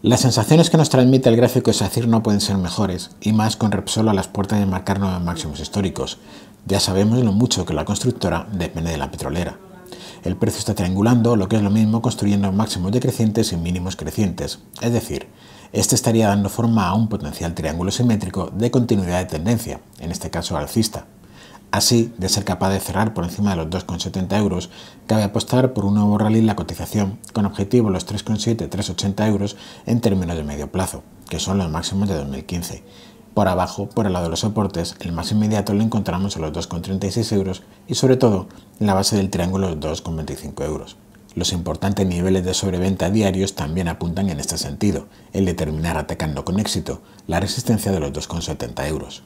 Las sensaciones que nos transmite el gráfico de SACIR no pueden ser mejores, y más con Repsol a las puertas de marcar nuevos máximos históricos. Ya sabemos lo mucho que la constructora depende de la petrolera. El precio está triangulando, lo que es lo mismo construyendo máximos decrecientes y mínimos crecientes, es decir, este estaría dando forma a un potencial triángulo simétrico de continuidad de tendencia, en este caso alcista. Así, de ser capaz de cerrar por encima de los 2,70 euros, cabe apostar por un nuevo rally en la cotización, con objetivo los 3,7-3,80 euros en términos de medio plazo, que son los máximos de 2015. Por abajo, por el lado de los soportes, el más inmediato lo encontramos en los 2,36 euros y sobre todo en la base del triángulo los 2,25 euros. Los importantes niveles de sobreventa diarios también apuntan en este sentido, el de terminar atacando con éxito la resistencia de los 2,70 euros.